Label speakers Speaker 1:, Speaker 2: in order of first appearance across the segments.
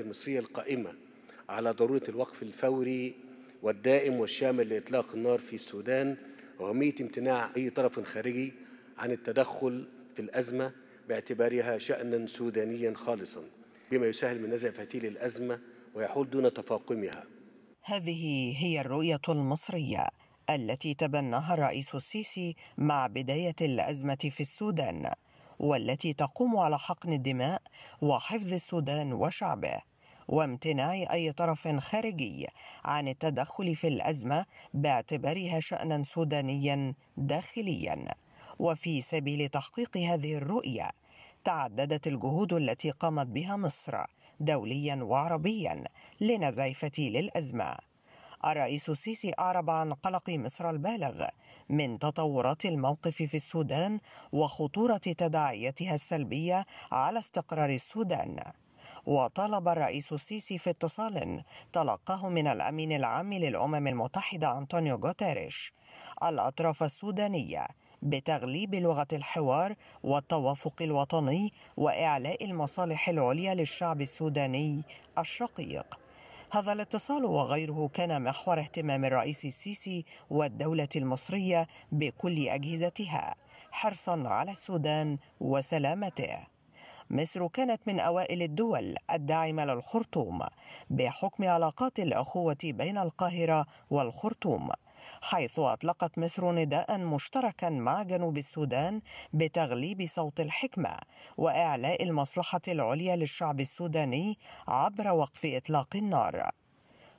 Speaker 1: المصرية القائمة على ضرورة الوقف الفوري والدائم والشامل لإطلاق النار في السودان وأهمية امتناع أي طرف خارجي عن التدخل في الأزمة باعتبارها شأنا سودانيا خالصا بما يسهل من نزع فتيل الأزمة ويحول دون تفاقمها هذه هي الرؤية المصرية التي تبناها الرئيس السيسي مع بداية الأزمة في السودان والتي تقوم على حقن الدماء وحفظ السودان وشعبه وامتناع أي طرف خارجي عن التدخل في الأزمة باعتبارها شأنا سودانيا داخليا وفي سبيل تحقيق هذه الرؤية تعددت الجهود التي قامت بها مصر دوليا وعربيا لنزع فتيل الأزمة الرئيس السيسي أعرب عن قلق مصر البالغ من تطورات الموقف في السودان وخطورة تداعياتها السلبية على استقرار السودان وطلب الرئيس السيسي في اتصال تلقاه من الأمين العام للأمم المتحدة أنطونيو غوتيريش الأطراف السودانية بتغليب لغة الحوار والتوافق الوطني وإعلاء المصالح العليا للشعب السوداني الشقيق هذا الاتصال وغيره كان محور اهتمام الرئيس السيسي والدولة المصرية بكل أجهزتها حرصا على السودان وسلامته مصر كانت من أوائل الدول الداعمة للخرطوم بحكم علاقات الأخوة بين القاهرة والخرطوم حيث أطلقت مصر نداء مشتركا مع جنوب السودان بتغليب صوت الحكمة وإعلاء المصلحة العليا للشعب السوداني عبر وقف إطلاق النار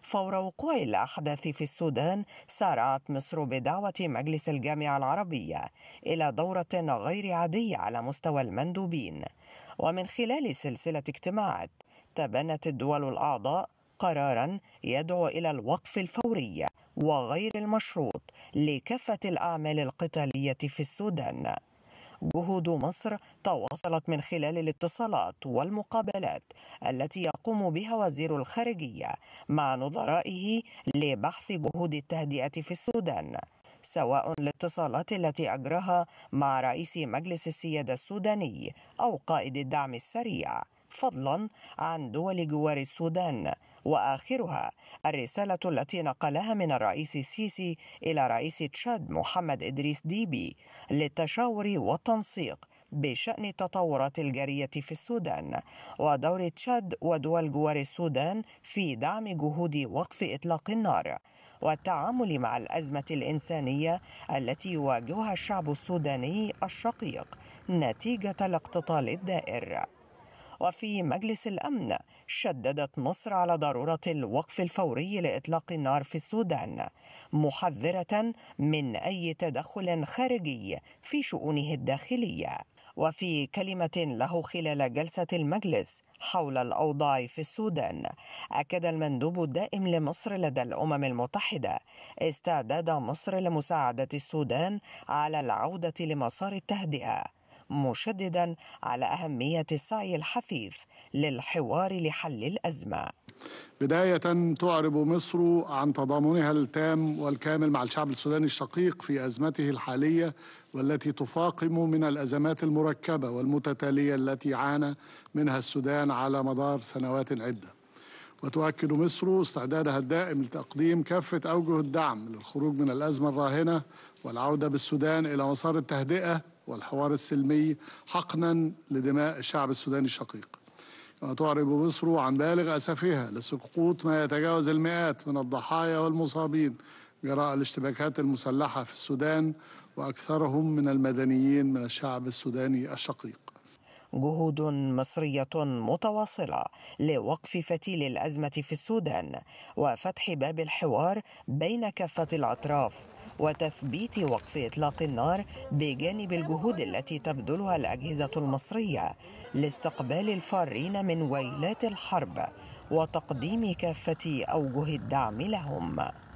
Speaker 1: فور وقوع الأحداث في السودان سارعت مصر بدعوة مجلس الجامعة العربية إلى دورة غير عادية على مستوى المندوبين ومن خلال سلسلة اجتماعات تبنت الدول الأعضاء قرارا يدعو إلى الوقف الفوري وغير المشروط لكافة الأعمال القتالية في السودان جهود مصر تواصلت من خلال الاتصالات والمقابلات التي يقوم بها وزير الخارجية مع نظرائه لبحث جهود التهدئة في السودان سواء الاتصالات التي أجراها مع رئيس مجلس السيادة السوداني أو قائد الدعم السريع فضلا عن دول جوار السودان واخرها الرساله التي نقلها من الرئيس السيسي الى رئيس تشاد محمد ادريس ديبي للتشاور والتنسيق بشان التطورات الجاريه في السودان ودور تشاد ودول جوار السودان في دعم جهود وقف اطلاق النار والتعامل مع الازمه الانسانيه التي يواجهها الشعب السوداني الشقيق نتيجه الاقتتال الدائر وفي مجلس الأمن شددت مصر على ضرورة الوقف الفوري لإطلاق النار في السودان محذرة من أي تدخل خارجي في شؤونه الداخلية وفي كلمة له خلال جلسة المجلس حول الأوضاع في السودان أكد المندوب الدائم لمصر لدى الأمم المتحدة استعداد مصر لمساعدة السودان على العودة لمسار التهدئة مشددا على أهمية السعي الحثيث للحوار لحل الأزمة
Speaker 2: بداية تعرب مصر عن تضامنها التام والكامل مع الشعب السوداني الشقيق في أزمته الحالية والتي تفاقم من الأزمات المركبة والمتتالية التي عانى منها السودان على مدار سنوات عدة وتؤكد مصر استعدادها الدائم لتقديم كافة أوجه الدعم للخروج من الأزمة الراهنة والعودة بالسودان إلى مسار التهدئة والحوار السلمي حقنا لدماء الشعب السوداني الشقيق وتعرب مصر عن بالغ أسفها لسقوط ما يتجاوز المئات من الضحايا والمصابين جراء الاشتباكات المسلحة في السودان وأكثرهم من المدنيين من الشعب السوداني الشقيق جهود مصرية متواصلة لوقف
Speaker 1: فتيل الأزمة في السودان وفتح باب الحوار بين كافة الأطراف وتثبيت وقف إطلاق النار بجانب الجهود التي تبذلها الأجهزة المصرية لاستقبال الفارين من ويلات الحرب وتقديم كافة أوجه الدعم لهم